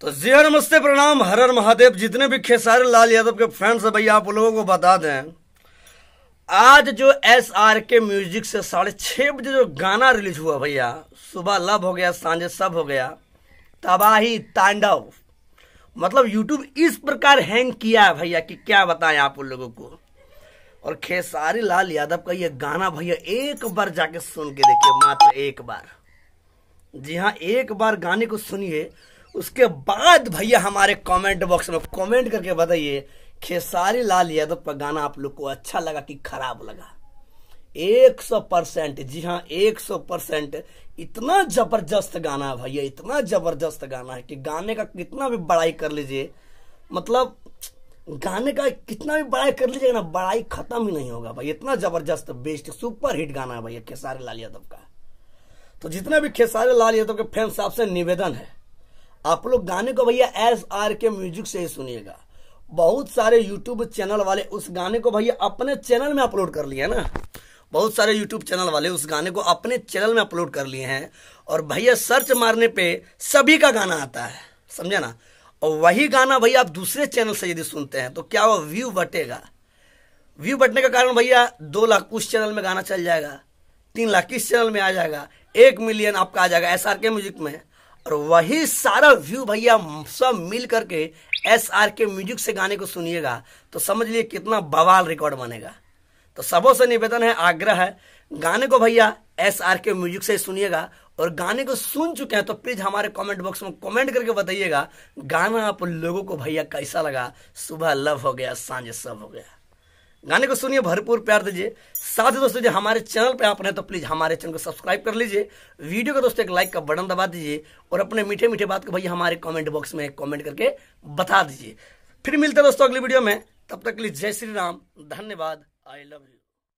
तो जी नमस्ते प्रणाम हर हर महादेव जितने भी खेसारी लाल यादव के फैंस है भैया आप लोगों को बता दें आज जो एस आर के म्यूजिक से साढ़े छः बजे जो गाना रिलीज हुआ भैया सुबह लव हो गया सांझे सब हो गया तबाही तांडव मतलब यूट्यूब इस प्रकार हैंग किया है भैया कि क्या बताएं आप उन लोगों को और खेसारी लाल यादव का ये गाना भैया एक बार जाके सुन के देखिए मात्र एक बार जी हाँ एक बार गाने को सुनिए उसके बाद भैया हमारे कमेंट बॉक्स में कमेंट करके बताइए खेसारी लाल यादव का गाना आप लोग को अच्छा लगा कि खराब लगा 100 परसेंट जी हाँ 100 परसेंट इतना जबरदस्त गाना है भैया इतना जबरदस्त गाना है कि गाने का कितना भी बड़ाई कर लीजिए मतलब गाने का कितना भी बड़ाई कर लीजिए ना बड़ाई खत्म ही नहीं होगा भाई इतना जबरदस्त बेस्ट सुपर हिट गाना है भैया खेसारी लाल यादव का तो जितना भी खेसारी लाल यादव के फैंस आपसे निवेदन है आप लोग गाने को भैया एस आर के म्यूजिक से ही सुनिएगा बहुत सारे यूट्यूब चैनल वाले उस गाने को भैया अपने चैनल में अपलोड कर लिए ना बहुत सारे यूट्यूब चैनल वाले उस गाने को अपने चैनल में अपलोड कर लिए हैं और भैया सर्च मारने पे सभी का गाना आता है समझे ना और वही गाना भैया आप दूसरे चैनल से यदि सुनते हैं तो क्या वो व्यू बटेगा व्यू बटने का कारण भैया दो लाख उस चैनल में गाना चल जाएगा तीन लाख किस चैनल में आ जाएगा एक मिलियन आपका आ जाएगा एस म्यूजिक में और वही सारा व्यू भैया सब मिल करके एस आर के म्यूजिक से गाने को सुनिएगा तो समझ लिए कितना बवाल रिकॉर्ड बनेगा तो सबों से निवेदन है आग्रह है गाने को भैया एस आर के म्यूजिक से सुनिएगा और गाने को सुन चुके हैं तो प्लीज हमारे कमेंट बॉक्स में कमेंट करके बताइएगा गाना आप लोगों को भैया कैसा लगा सुबह लव हो गया सांझ सब हो गया गाने को सुनिए भरपूर प्यार दीजिए साथ ही दोस्तों जो हमारे चैनल पर आप रहे तो प्लीज़ हमारे चैनल को सब्सक्राइब कर लीजिए वीडियो को दोस्तों एक लाइक का बटन दबा दीजिए और अपने मीठे मीठे बात को भैया हमारे कमेंट बॉक्स में कमेंट करके बता दीजिए फिर मिलते हैं दोस्तों अगली वीडियो में तब तक के लिए जय श्री राम धन्यवाद आई लव यू